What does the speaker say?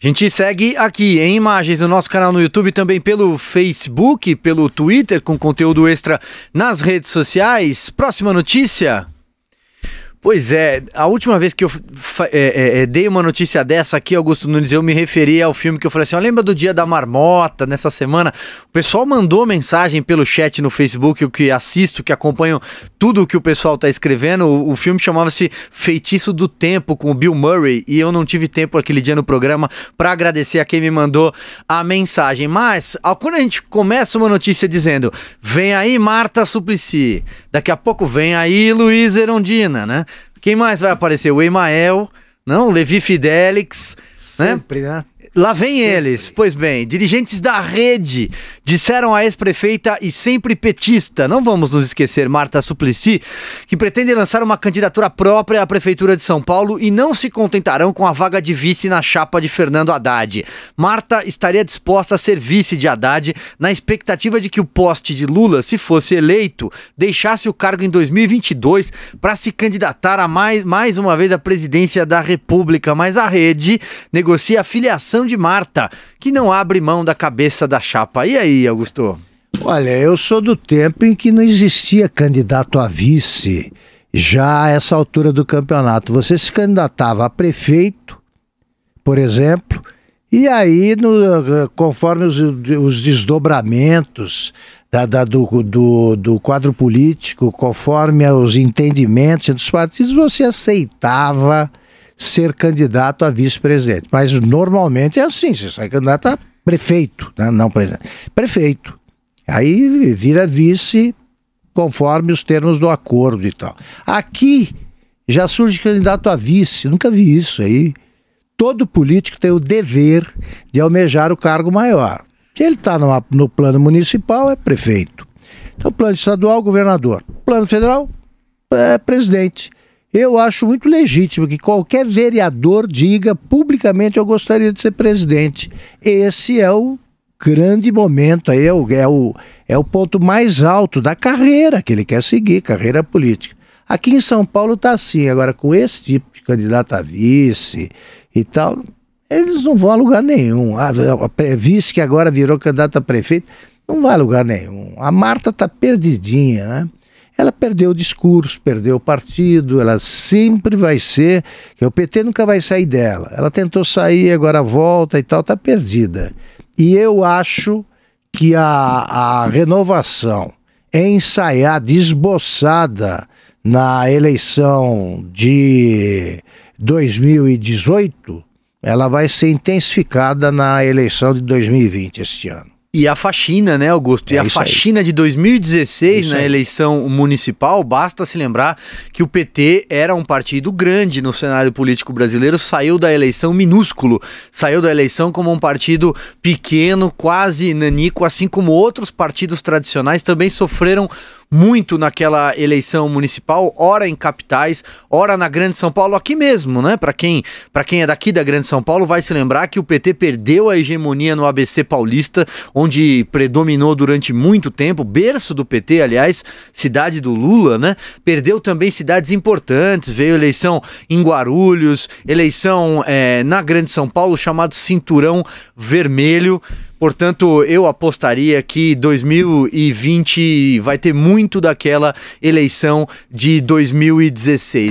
A gente segue aqui em imagens no nosso canal no YouTube, também pelo Facebook, pelo Twitter, com conteúdo extra nas redes sociais. Próxima notícia. Pois é, a última vez que eu é, é, é, dei uma notícia dessa aqui, Augusto Nunes, eu me referi ao filme que eu falei assim: ó, lembra do dia da marmota nessa semana? O pessoal mandou mensagem pelo chat no Facebook, o que assisto, que acompanho tudo o que o pessoal está escrevendo. O, o filme chamava-se Feitiço do Tempo com o Bill Murray, e eu não tive tempo aquele dia no programa para agradecer a quem me mandou a mensagem. Mas, quando a gente começa uma notícia dizendo: vem aí Marta Suplicy, daqui a pouco vem aí Luiz Erondina, né? Quem mais vai aparecer? O Emael, não? Levi Fidelix. Né? Sempre, né? né? Lá vem eles, pois bem, dirigentes da rede disseram à ex-prefeita e sempre petista, não vamos nos esquecer, Marta Suplicy, que pretende lançar uma candidatura própria à Prefeitura de São Paulo e não se contentarão com a vaga de vice na chapa de Fernando Haddad. Marta estaria disposta a ser vice de Haddad na expectativa de que o poste de Lula, se fosse eleito, deixasse o cargo em 2022 para se candidatar a mais, mais uma vez à presidência da República, mas a rede negocia a filiação de Marta, que não abre mão da cabeça da chapa. E aí, Augusto? Olha, eu sou do tempo em que não existia candidato a vice já a essa altura do campeonato. Você se candidatava a prefeito, por exemplo, e aí, no, conforme os, os desdobramentos da, da, do, do, do, quadro político, conforme os entendimentos entre os partidos, você aceitava ser candidato a vice-presidente. Mas normalmente é assim, você sai candidato a prefeito, né? não presidente. Prefeito. Aí vira vice conforme os termos do acordo e tal. Aqui já surge candidato a vice, nunca vi isso aí. Todo político tem o dever de almejar o cargo maior. Se ele está no plano municipal, é prefeito. Então, plano estadual, governador. Plano federal, é presidente. Eu acho muito legítimo que qualquer vereador diga publicamente: eu gostaria de ser presidente. Esse é o grande momento aí, é o, é o, é o ponto mais alto da carreira que ele quer seguir carreira política. Aqui em São Paulo está assim, agora com esse tipo de candidato a vice e tal, eles não vão a lugar nenhum. Ah, a, a vice que agora virou candidata a prefeito, não vai a lugar nenhum. A Marta está perdidinha, né? ela perdeu o discurso, perdeu o partido, ela sempre vai ser, que o PT nunca vai sair dela. Ela tentou sair, agora volta e tal, está perdida. E eu acho que a, a renovação ensaiada, esboçada na eleição de 2018, ela vai ser intensificada na eleição de 2020, este ano. E a faxina, né, Augusto? e é a faxina aí. de 2016, isso na aí. eleição municipal, basta se lembrar que o PT era um partido grande no cenário político brasileiro, saiu da eleição minúsculo, saiu da eleição como um partido pequeno, quase nanico, assim como outros partidos tradicionais também sofreram muito naquela eleição municipal, ora em capitais, ora na Grande São Paulo, aqui mesmo, né? Para quem, pra quem é daqui da Grande São Paulo, vai se lembrar que o PT perdeu a hegemonia no ABC paulista, onde predominou durante muito tempo, berço do PT, aliás, cidade do Lula, né? Perdeu também cidades importantes, veio eleição em Guarulhos, eleição é, na Grande São Paulo, chamado Cinturão Vermelho. Portanto, eu apostaria que 2020 vai ter muito daquela eleição de 2016.